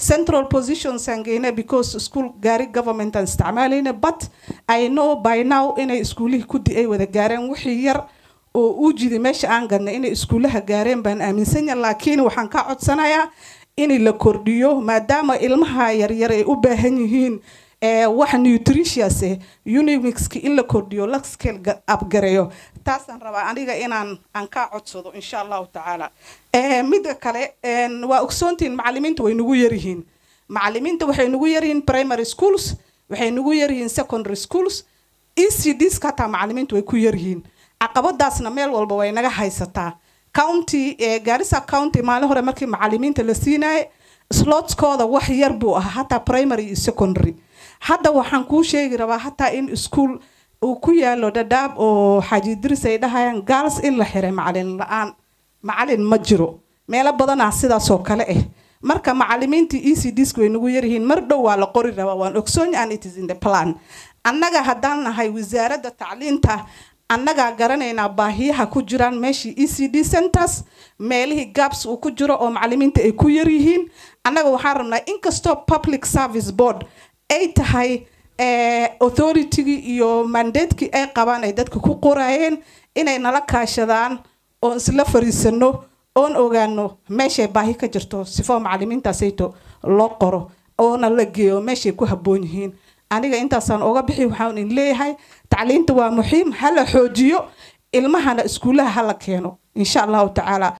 central positions aan geynay because school gaari government aan isticmaalayna but i know by now inay iskuulihii kudi ay wada gaareen wixii yar oo uu jidi meesha aan gadnay inay iskuulaha gaareen baan aaminsanya laakiin waxaan ka codsanayaa in la kordhiyo maadaama ilmaha yaryar ay u baahan yihiin wax nutritious unimixka in la kordhiyo la scale abgareeyo taasaan rabaa aniga inaan aan kaa codsado insha allahu tacaala midda kale waa ogsoontihiin macalimiinta way nagu yaryihiin macalimiinta waxay nagu yaryihiin primary schools waxay nagu yaryihiin secondary schools e c dska hataa macalimiinta way ku yaryihiin caqabadaasna meel walba way naga haysataa county gaarisa county maalin hore markii macalimiinta la siinaaye slotskooda wax yar buu ah hataa primary iyo secondary hadda waxaan kuu sheegi rabaa hataa in iskuul uu ku yaalo dhadhaab oo xaajidiris ay dhahayaan gaals in la xiray macalin la-aan macalin ma jiro meelo badanaa sidaasoo kale ah marka macalimiinta e c ds way nagu yaryihiin mar dhow waa la qori rabaa waan ogsoon an in the plan annaga haddaan nahay wasaaradda tacliinta annagaa garanaynaa baahiyaha ku jiraan meeshii e c d centers meelihii gaabs uu ku jiro oo macalimiinta ay ku yaryihiin annaga waxaan rabnaa inkastoo public service board ay tahay eh, authority-gii iyo mandatekii ay qabaan ay dadka ku qorayeen inay nala kaashadaan oon isla fariisano oon ogaano meeshay baahi ka jirto sifoo macalimiintaasayto loo qoro oona la geeyo meeshay ku haboon yihiin aniga intaasaan oga bixi waxaan in leeyahay tacliinta waa muxiim ha la xoojiyo ilmahana iskuulaha ha la keeno insha allahu tacaala